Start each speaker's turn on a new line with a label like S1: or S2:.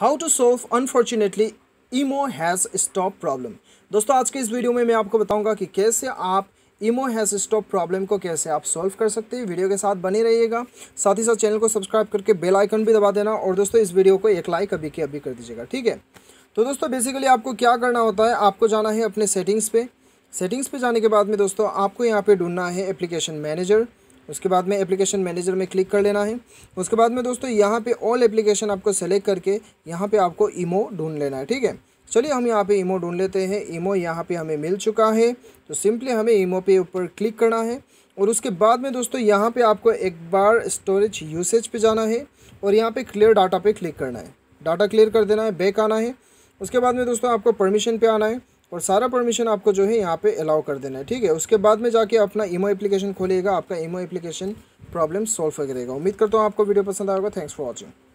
S1: how to solve unfortunately Imo has stop problem दोस्तों आज के इस वीडियो में मैं आपको बताऊंगा कि कैसे आप ईमो हैज़ स्टॉप प्रॉब्लम को कैसे आप सॉल्व कर सकते हैं वीडियो के साथ बने रहिएगा साथ ही साथ चैनल को सब्सक्राइब करके बेल आइकन भी दबा देना और दोस्तों इस वीडियो को एक लाइक अभी के अभी कर दीजिएगा ठीक है तो दोस्तों बेसिकली आपको क्या करना होता है आपको जाना है अपने सेटिंग्स पे सेटिंग्स पे जाने के बाद में दोस्तों आपको यहाँ पे ढूंढना है एप्लीकेशन मैनेजर उसके बाद में एप्लीकेशन मैनेजर में क्लिक कर लेना है उसके बाद में दोस्तों यहाँ पे ऑल एप्लीकेशन आपको सेलेक्ट करके यहाँ पे आपको इमो ढूंढ लेना है ठीक है चलिए हम यहाँ पे इमो ढूंढ लेते हैं इमो यहाँ पे हमें मिल चुका है तो सिंपली हमें इमो पे ऊपर क्लिक करना है और उसके बाद में दोस्तों यहाँ पर आपको एक बार स्टोरेज यूसेज पर जाना है और यहाँ पर क्लियर डाटा पे क्लिक करना है डाटा क्लियर कर देना है बैक आना है उसके बाद में दोस्तों आपको परमिशन पे आना है और सारा परमिशन आपको जो है यहाँ पे अलाउ कर देना है ठीक है उसके बाद में जाके अपना ईमो एप्लीकेशन खोलिएगा आपका ईमो एप्लीकेशन प्रॉब्लम सॉल्व कर देगा उम्मीद करता हूँ आपको वीडियो पसंद आएगा थैंक्स फॉर वॉचिंग